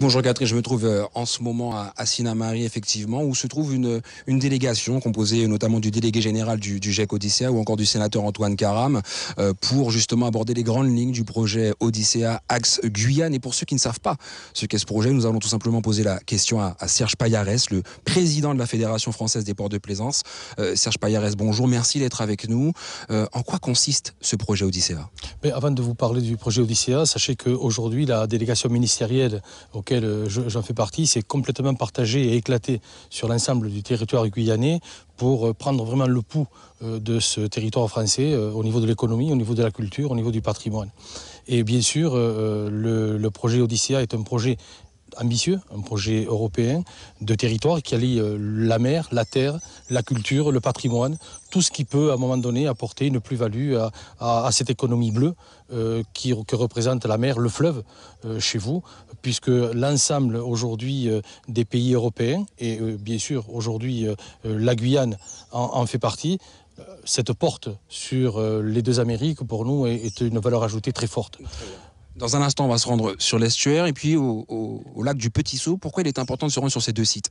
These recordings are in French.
Bonjour Catherine, je me trouve euh, en ce moment à, Sinamari, effectivement, où se trouve une, délégation composée notamment du délégué général du, du GEC Odyssea ou encore du sénateur Antoine Caram euh, pour justement aborder les grandes lignes du projet Odyssea Axe Guyane. Et pour ceux qui ne savent pas ce qu'est ce projet, nous allons tout simplement poser la question à, Serge Payares, le président de la Fédération française des ports de plaisance. Euh, Serge Payares, bonjour, merci d'être avec nous. en quoi consiste ce projet Odyssea Mais Avant de vous parler du projet Odyssea, sachez qu'aujourd'hui, la délégation ministérielle au euh, j'en fais partie, c'est complètement partagé et éclaté sur l'ensemble du territoire guyanais pour euh, prendre vraiment le pouls euh, de ce territoire français au niveau de l'économie, au niveau de la culture, au niveau du patrimoine. Et bien sûr, le, le projet Odyssea est un projet ambitieux, un projet européen de territoire qui allie la mer, la terre, la culture, le patrimoine, tout ce qui peut à un moment donné apporter une plus-value à, cette économie bleue euh, qui, que représente la mer, le fleuve euh, chez vous, puisque l'ensemble aujourd'hui euh, des pays européens, et bien sûr aujourd'hui la Guyane en, fait partie, cette porte sur les deux Amériques pour nous est, une valeur ajoutée très forte. Dans un instant, on va se rendre sur l'estuaire et puis au, lac du Petit saut Pourquoi il est important de se rendre sur ces deux sites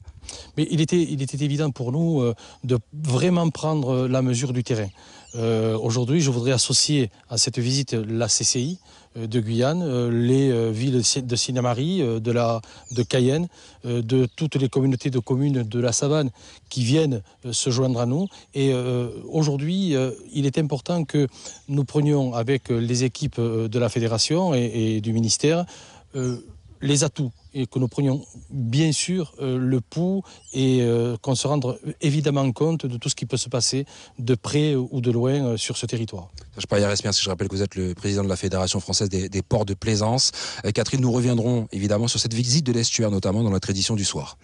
mais il était, il était évident pour nous euh, de vraiment prendre la mesure du terrain. Euh, aujourd'hui, je voudrais associer à cette visite la CCI euh, de Guyane, les villes de Sinnamary, de, de Cayenne, de toutes les communautés de communes de la savane qui viennent se joindre à nous. Et aujourd'hui, il est important que nous prenions avec les équipes de la fédération et du ministère les atouts et que nous prenions bien sûr euh, le pouls et euh, qu'on se rende évidemment compte de tout ce qui peut se passer de près ou de loin euh, sur ce territoire. Je Serge à merci. Je rappelle que vous êtes le président de la Fédération française des, ports de plaisance. Catherine, nous reviendrons évidemment sur cette visite de l'estuaire, notamment dans la tradition du soir.